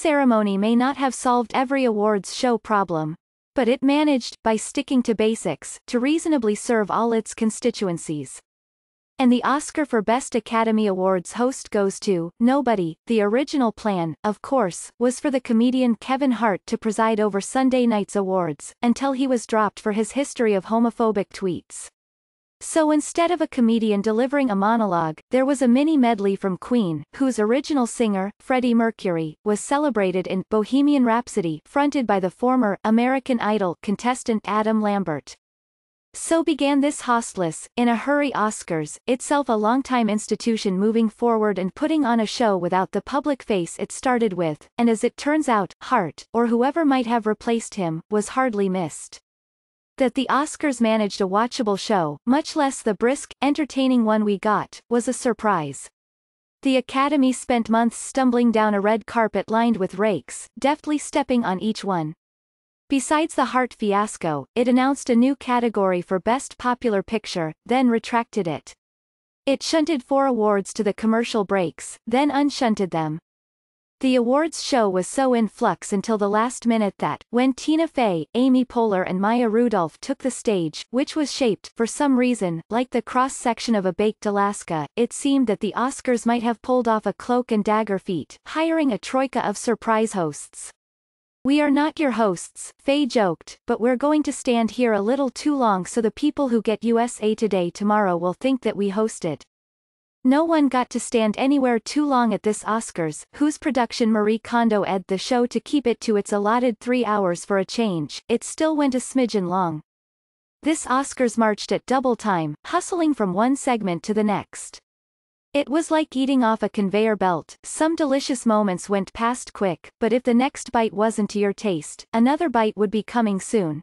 ceremony may not have solved every awards show problem. But it managed, by sticking to basics, to reasonably serve all its constituencies. And the Oscar for Best Academy Awards host goes to Nobody. The original plan, of course, was for the comedian Kevin Hart to preside over Sunday night's awards, until he was dropped for his history of homophobic tweets. So instead of a comedian delivering a monologue, there was a mini medley from Queen, whose original singer, Freddie Mercury, was celebrated in Bohemian Rhapsody, fronted by the former American Idol contestant Adam Lambert. So began this hostless, in a hurry Oscars, itself a long-time institution moving forward and putting on a show without the public face it started with, and as it turns out, Hart, or whoever might have replaced him, was hardly missed. That the Oscars managed a watchable show, much less the brisk, entertaining one we got, was a surprise. The Academy spent months stumbling down a red carpet lined with rakes, deftly stepping on each one. Besides the Hart fiasco, it announced a new category for Best Popular Picture, then retracted it. It shunted four awards to the commercial breaks, then unshunted them. The awards show was so in flux until the last minute that, when Tina Fey, Amy Poehler and Maya Rudolph took the stage, which was shaped, for some reason, like the cross-section of a baked Alaska, it seemed that the Oscars might have pulled off a cloak and dagger feat, hiring a troika of surprise hosts. We are not your hosts, Faye joked, but we're going to stand here a little too long so the people who get USA Today tomorrow will think that we host it." No one got to stand anywhere too long at this Oscars, whose production Marie Kondo ed the show to keep it to its allotted three hours for a change, it still went a smidgen long. This Oscars marched at double time, hustling from one segment to the next. It was like eating off a conveyor belt, some delicious moments went past quick, but if the next bite wasn't to your taste, another bite would be coming soon.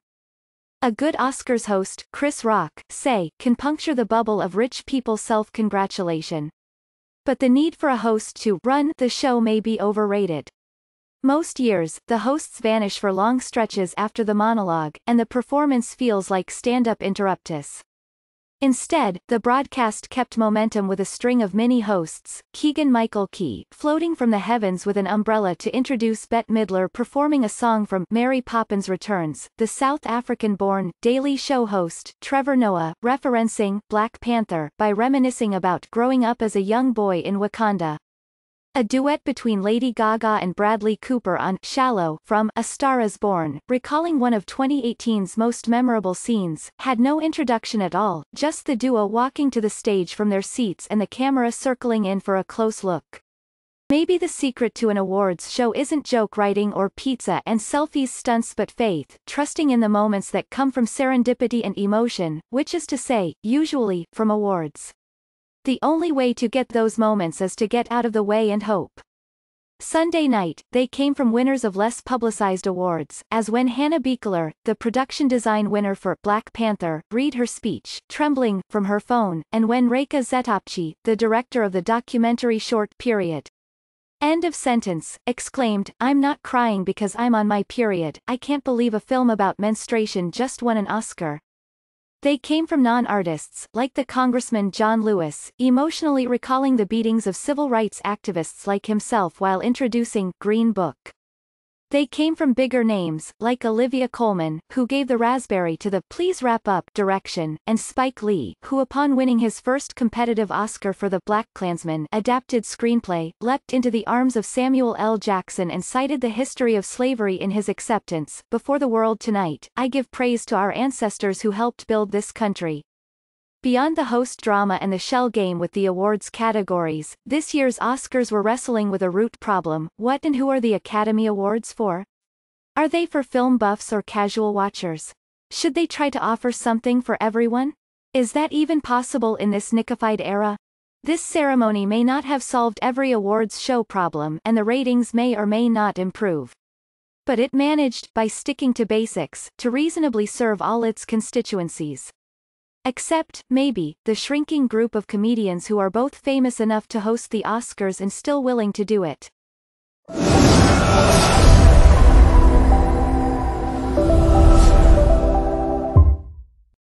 A good Oscars host, Chris Rock, say, can puncture the bubble of rich people self-congratulation. But the need for a host to run the show may be overrated. Most years, the hosts vanish for long stretches after the monologue, and the performance feels like stand-up interruptus. Instead, the broadcast kept momentum with a string of mini-hosts, Keegan-Michael Key, floating from the heavens with an umbrella to introduce Bette Midler performing a song from Mary Poppins Returns, the South African-born, Daily Show host, Trevor Noah, referencing Black Panther by reminiscing about growing up as a young boy in Wakanda. A duet between Lady Gaga and Bradley Cooper on Shallow from A Star is Born, recalling one of 2018's most memorable scenes, had no introduction at all, just the duo walking to the stage from their seats and the camera circling in for a close look. Maybe the secret to an awards show isn't joke writing or pizza and selfies stunts but faith, trusting in the moments that come from serendipity and emotion, which is to say, usually, from awards. The only way to get those moments is to get out of the way and hope. Sunday night, they came from winners of less publicized awards, as when Hannah Beekler, the production design winner for Black Panther, read her speech, trembling, from her phone, and when Reka Zetopchi, the director of the documentary short period, End of sentence, exclaimed, I'm not crying because I'm on my period, I can't believe a film about menstruation just won an Oscar, they came from non-artists, like the Congressman John Lewis, emotionally recalling the beatings of civil rights activists like himself while introducing Green Book. They came from bigger names, like Olivia Colman, who gave the raspberry to the Please Wrap Up direction, and Spike Lee, who upon winning his first competitive Oscar for the Black Klansman adapted screenplay, leapt into the arms of Samuel L. Jackson and cited the history of slavery in his acceptance, Before the World Tonight, I give praise to our ancestors who helped build this country, Beyond the host drama and the shell game with the awards categories, this year's Oscars were wrestling with a root problem, what and who are the Academy Awards for? Are they for film buffs or casual watchers? Should they try to offer something for everyone? Is that even possible in this Nickified era? This ceremony may not have solved every awards show problem and the ratings may or may not improve. But it managed, by sticking to basics, to reasonably serve all its constituencies. Except, maybe, the shrinking group of comedians who are both famous enough to host the Oscars and still willing to do it.